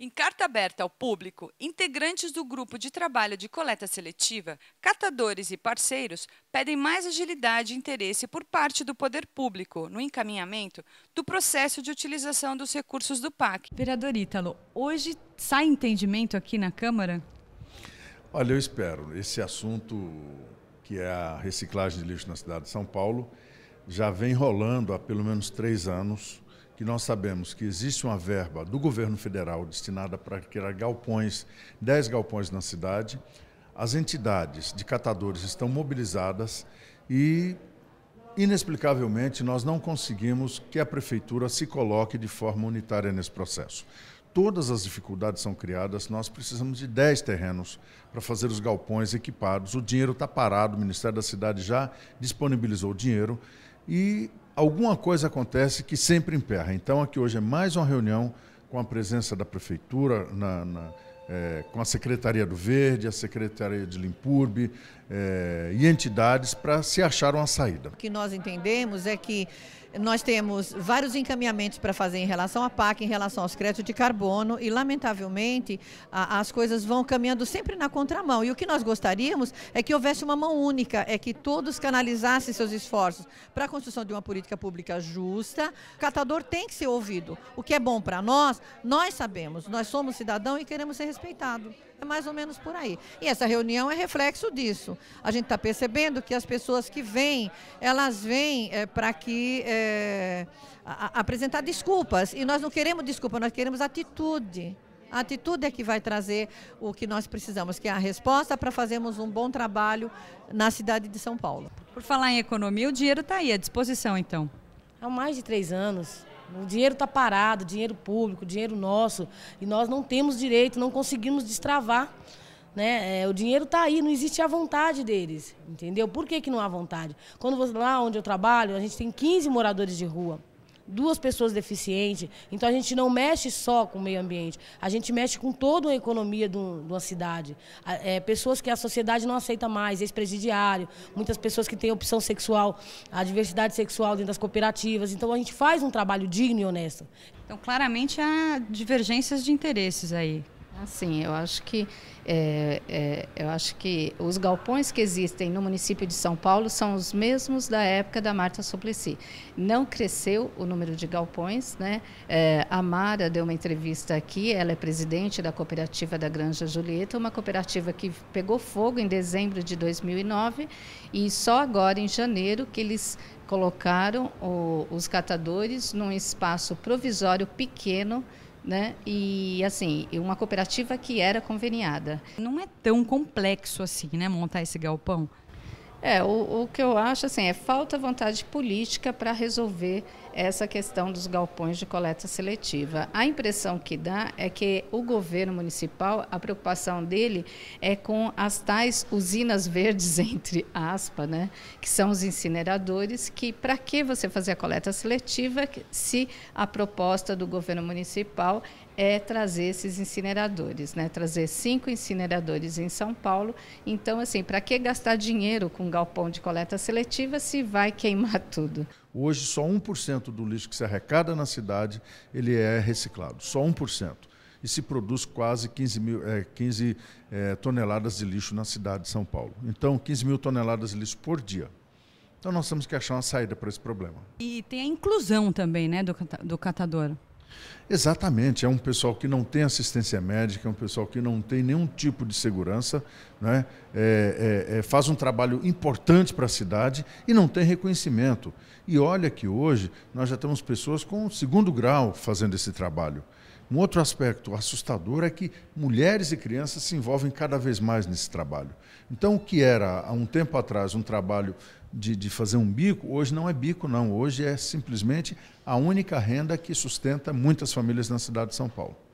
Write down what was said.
Em carta aberta ao público, integrantes do grupo de trabalho de coleta seletiva, catadores e parceiros pedem mais agilidade e interesse por parte do poder público no encaminhamento do processo de utilização dos recursos do PAC. Vereador Ítalo, hoje sai entendimento aqui na Câmara? Olha, eu espero. Esse assunto, que é a reciclagem de lixo na cidade de São Paulo, já vem rolando há pelo menos três anos que nós sabemos que existe uma verba do governo federal destinada para criar galpões, 10 galpões na cidade, as entidades de catadores estão mobilizadas e, inexplicavelmente, nós não conseguimos que a prefeitura se coloque de forma unitária nesse processo. Todas as dificuldades são criadas, nós precisamos de 10 terrenos para fazer os galpões equipados. O dinheiro está parado, o Ministério da Cidade já disponibilizou o dinheiro e alguma coisa acontece que sempre emperra. Então, aqui hoje é mais uma reunião com a presença da Prefeitura, na, na, é, com a Secretaria do Verde, a Secretaria de Limpurbe, é, e entidades para se achar uma saída. O que nós entendemos é que nós temos vários encaminhamentos para fazer em relação à PAC, em relação aos créditos de carbono e, lamentavelmente, a, as coisas vão caminhando sempre na contramão. E o que nós gostaríamos é que houvesse uma mão única, é que todos canalizassem seus esforços para a construção de uma política pública justa. O catador tem que ser ouvido. O que é bom para nós, nós sabemos. Nós somos cidadão e queremos ser respeitados. É mais ou menos por aí. E essa reunião é reflexo disso. A gente está percebendo que as pessoas que vêm, elas vêm é, eh, para que. É, a, a apresentar desculpas. E nós não queremos desculpa, nós queremos atitude. A atitude é que vai trazer o que nós precisamos, que é a resposta para fazermos um bom trabalho na cidade de São Paulo. Por falar em economia, o dinheiro está aí à disposição, então? Há mais de três anos, o dinheiro está parado, dinheiro público, dinheiro nosso, e nós não temos direito, não conseguimos destravar. Né? É, o dinheiro está aí, não existe a vontade deles, entendeu? Por que, que não há vontade? Quando você, lá onde eu trabalho, a gente tem 15 moradores de rua duas pessoas deficientes. Então a gente não mexe só com o meio ambiente, a gente mexe com toda a economia de uma cidade. É, pessoas que a sociedade não aceita mais, ex-presidiário, muitas pessoas que têm opção sexual, a diversidade sexual dentro das cooperativas. Então a gente faz um trabalho digno e honesto. Então claramente há divergências de interesses aí. Assim, eu acho que é, é, eu acho que os galpões que existem no município de São Paulo são os mesmos da época da Marta Suplicy. Não cresceu o número de galpões, né? É, a Mara deu uma entrevista aqui, ela é presidente da cooperativa da Granja Julieta, uma cooperativa que pegou fogo em dezembro de 2009 e só agora em janeiro que eles colocaram o, os catadores num espaço provisório pequeno né? E assim, uma cooperativa que era conveniada. Não é tão complexo assim, né, montar esse galpão? É, o, o que eu acho assim, é falta vontade política para resolver essa questão dos galpões de coleta seletiva. A impressão que dá é que o governo municipal, a preocupação dele é com as tais usinas verdes, entre aspas, né, que são os incineradores, que para que você fazer a coleta seletiva se a proposta do governo municipal é trazer esses incineradores, né? Trazer cinco incineradores em São Paulo. Então, assim, para que gastar dinheiro com galpão de coleta seletiva se vai queimar tudo? Hoje, só 1% do lixo que se arrecada na cidade ele é reciclado, só 1%. E se produz quase 15, mil, é, 15 é, toneladas de lixo na cidade de São Paulo. Então, 15 mil toneladas de lixo por dia. Então, nós temos que achar uma saída para esse problema. E tem a inclusão também né, do, do catador. Exatamente, é um pessoal que não tem assistência médica, é um pessoal que não tem nenhum tipo de segurança, né? É, é, é, faz um trabalho importante para a cidade e não tem reconhecimento. E olha que hoje nós já temos pessoas com segundo grau fazendo esse trabalho. Um outro aspecto assustador é que mulheres e crianças se envolvem cada vez mais nesse trabalho. Então, o que era há um tempo atrás um trabalho de, de fazer um bico, hoje não é bico, não. Hoje é simplesmente a única renda que sustenta muitas famílias na cidade de São Paulo.